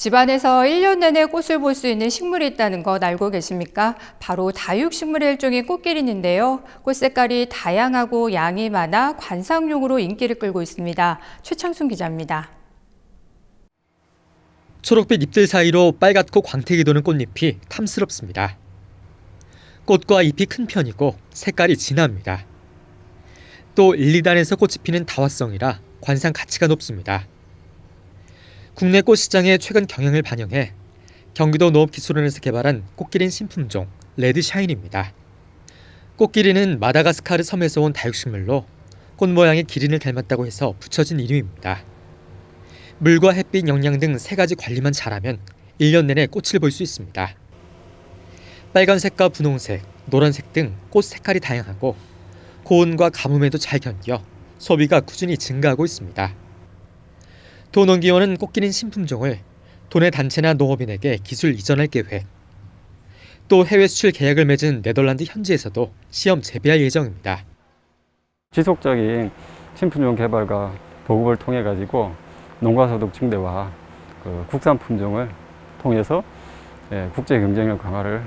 집안에서 1년 내내 꽃을 볼 수 있는 식물이 있다는 것 알고 계십니까? 바로 다육식물의 일종인 꽃길인인데요. 꽃 색깔이 다양하고 양이 많아 관상용으로 인기를 끌고 있습니다. 최창순 기자입니다. 초록빛 잎들 사이로 빨갛고 광택이 도는 꽃잎이 탐스럽습니다. 꽃과 잎이 큰 편이고 색깔이 진합니다. 또 1, 2단에서 꽃이 피는 다화성이라 관상 가치가 높습니다. 국내 꽃 시장의 최근 경향을 반영해 경기도 농업기술원에서 개발한 꽃기린 신품종 레드샤인입니다. 꽃기린은 마다가스카르 섬에서 온 다육식물로 꽃 모양의 기린을 닮았다고 해서 붙여진 이름입니다. 물과 햇빛 영양 등 세 가지 관리만 잘하면 1년 내내 꽃을 볼 수 있습니다. 빨간색과 분홍색, 노란색 등 꽃 색깔이 다양하고 고온과 가뭄에도 잘 견뎌 소비가 꾸준히 증가하고 있습니다. 도농기원은 꽃기는 신품종을 도내 단체나 농업인에게 기술 이전할 계획, 또 해외 수출 계약을 맺은 네덜란드 현지에서도 시험 재배할 예정입니다. 지속적인 신품종 개발과 보급을 통해 가지고 농가소득 증대와 그 국산 품종을 통해서 예, 국제 경쟁력 강화를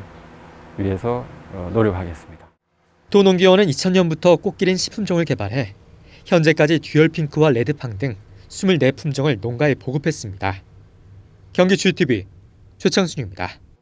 위해서 어, 노력하겠습니다. 도농기원은 2000년부터 꽃기린 식품종을 개발해 현재까지 듀얼핑크와 레드팡 등 24품종을 농가에 보급했습니다. 경기주TV 최창순입니다.